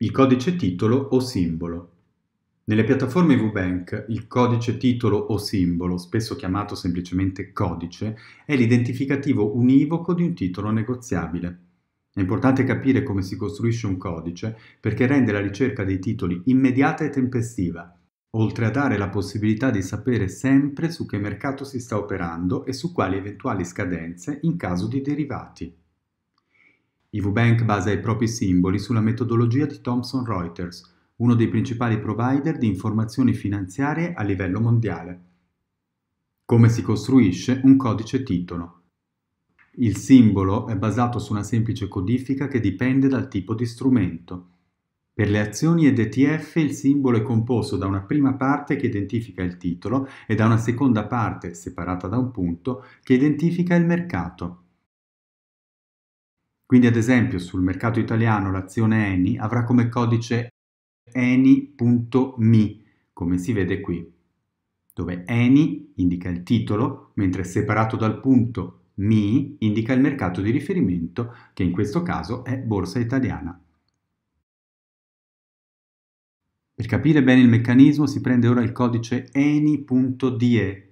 il codice titolo o simbolo. Nelle piattaforme VBank il codice titolo o simbolo, spesso chiamato semplicemente codice, è l'identificativo univoco di un titolo negoziabile. È importante capire come si costruisce un codice perché rende la ricerca dei titoli immediata e tempestiva, oltre a dare la possibilità di sapere sempre su che mercato si sta operando e su quali eventuali scadenze in caso di derivati. Ivubank basa i propri simboli sulla metodologia di Thomson Reuters, uno dei principali provider di informazioni finanziarie a livello mondiale. Come si costruisce un codice titolo? Il simbolo è basato su una semplice codifica che dipende dal tipo di strumento. Per le azioni ed ETF il simbolo è composto da una prima parte che identifica il titolo e da una seconda parte, separata da un punto, che identifica il mercato. Quindi ad esempio sul mercato italiano l'azione ENI avrà come codice eni.mi, come si vede qui, dove ENI indica il titolo, mentre separato dal punto MI indica il mercato di riferimento, che in questo caso è Borsa Italiana. Per capire bene il meccanismo si prende ora il codice eni.de.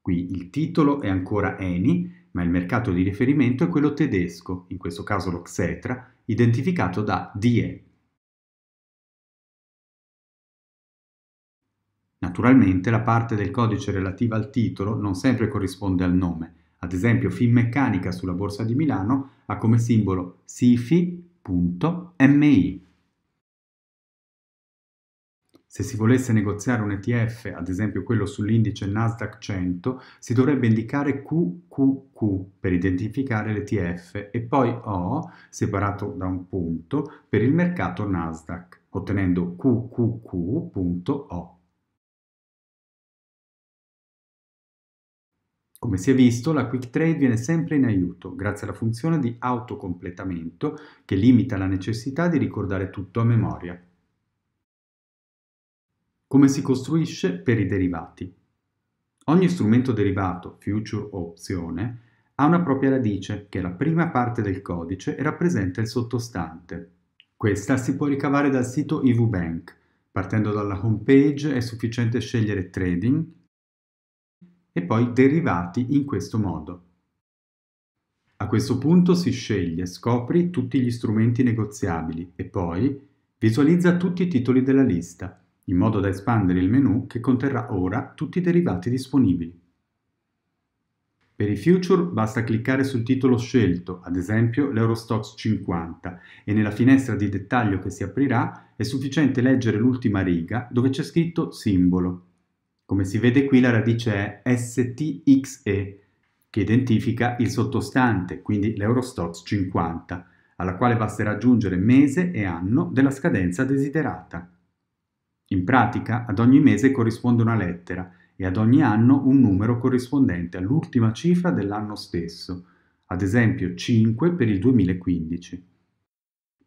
Qui il titolo è ancora eni, ma il mercato di riferimento è quello tedesco, in questo caso lo Xetra, identificato da DE. Naturalmente la parte del codice relativa al titolo non sempre corrisponde al nome. Ad esempio Finmeccanica sulla Borsa di Milano ha come simbolo sifi.mi. Se si volesse negoziare un ETF, ad esempio quello sull'indice Nasdaq 100, si dovrebbe indicare QQQ per identificare l'ETF e poi O, separato da un punto, per il mercato Nasdaq, ottenendo QQQ.O. Come si è visto, la Quick Trade viene sempre in aiuto grazie alla funzione di autocompletamento che limita la necessità di ricordare tutto a memoria come si costruisce per i derivati. Ogni strumento derivato, future o opzione, ha una propria radice, che la prima parte del codice e rappresenta il sottostante. Questa si può ricavare dal sito EVBank. Partendo dalla home page è sufficiente scegliere Trading e poi Derivati in questo modo. A questo punto si sceglie, scopri tutti gli strumenti negoziabili e poi visualizza tutti i titoli della lista in modo da espandere il menu che conterrà ora tutti i derivati disponibili. Per i future basta cliccare sul titolo scelto, ad esempio l'Eurostox 50, e nella finestra di dettaglio che si aprirà è sufficiente leggere l'ultima riga dove c'è scritto simbolo. Come si vede qui la radice è STXE, che identifica il sottostante, quindi l'Eurostox 50, alla quale basterà aggiungere mese e anno della scadenza desiderata. In pratica, ad ogni mese corrisponde una lettera e ad ogni anno un numero corrispondente all'ultima cifra dell'anno stesso, ad esempio 5 per il 2015.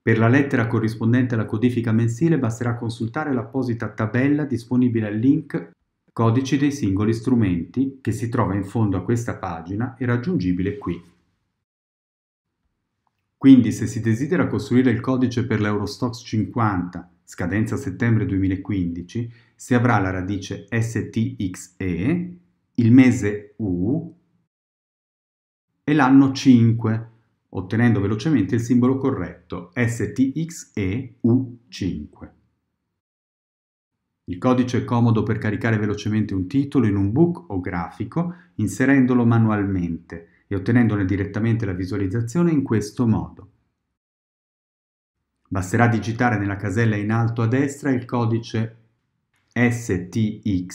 Per la lettera corrispondente alla codifica mensile basterà consultare l'apposita tabella disponibile al link Codici dei singoli strumenti che si trova in fondo a questa pagina e raggiungibile qui. Quindi se si desidera costruire il codice per l'Eurostox 50 scadenza settembre 2015, si avrà la radice STXE, il mese U e l'anno 5, ottenendo velocemente il simbolo corretto STXEU5. Il codice è comodo per caricare velocemente un titolo in un book o grafico inserendolo manualmente e ottenendone direttamente la visualizzazione in questo modo. Basterà digitare nella casella in alto a destra il codice stxeu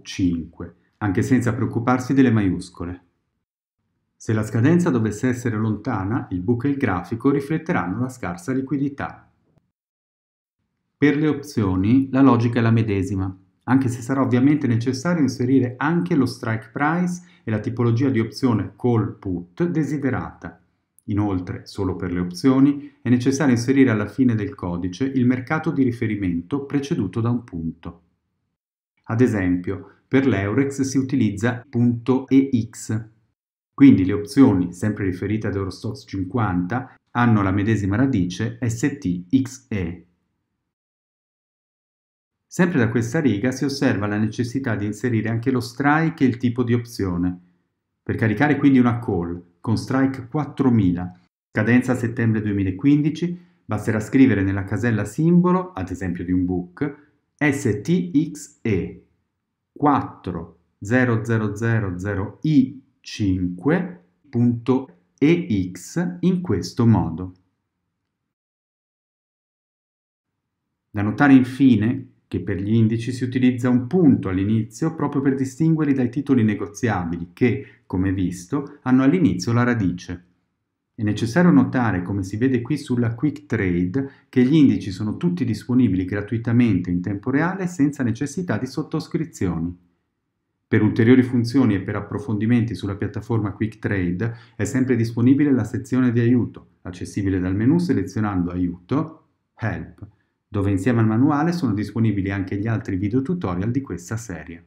5 anche senza preoccuparsi delle maiuscole. Se la scadenza dovesse essere lontana, il book e il grafico rifletteranno la scarsa liquidità. Per le opzioni la logica è la medesima, anche se sarà ovviamente necessario inserire anche lo strike price e la tipologia di opzione call put desiderata. Inoltre, solo per le opzioni, è necessario inserire alla fine del codice il mercato di riferimento preceduto da un punto. Ad esempio, per l'Eurex si utilizza .ex. Quindi le opzioni, sempre riferite ad Eurostox 50, hanno la medesima radice stxe. Sempre da questa riga si osserva la necessità di inserire anche lo strike e il tipo di opzione, per caricare quindi una call con strike 4000, cadenza settembre 2015, basterà scrivere nella casella simbolo, ad esempio di un book, STXE 40000i5.ex in questo modo. Da notare infine che per gli indici si utilizza un punto all'inizio proprio per distinguerli dai titoli negoziabili che, come visto, hanno all'inizio la radice. È necessario notare, come si vede qui sulla Quick Trade, che gli indici sono tutti disponibili gratuitamente in tempo reale senza necessità di sottoscrizioni. Per ulteriori funzioni e per approfondimenti sulla piattaforma Quick Trade è sempre disponibile la sezione di aiuto, accessibile dal menu selezionando Aiuto, Help, dove insieme al manuale sono disponibili anche gli altri video tutorial di questa serie.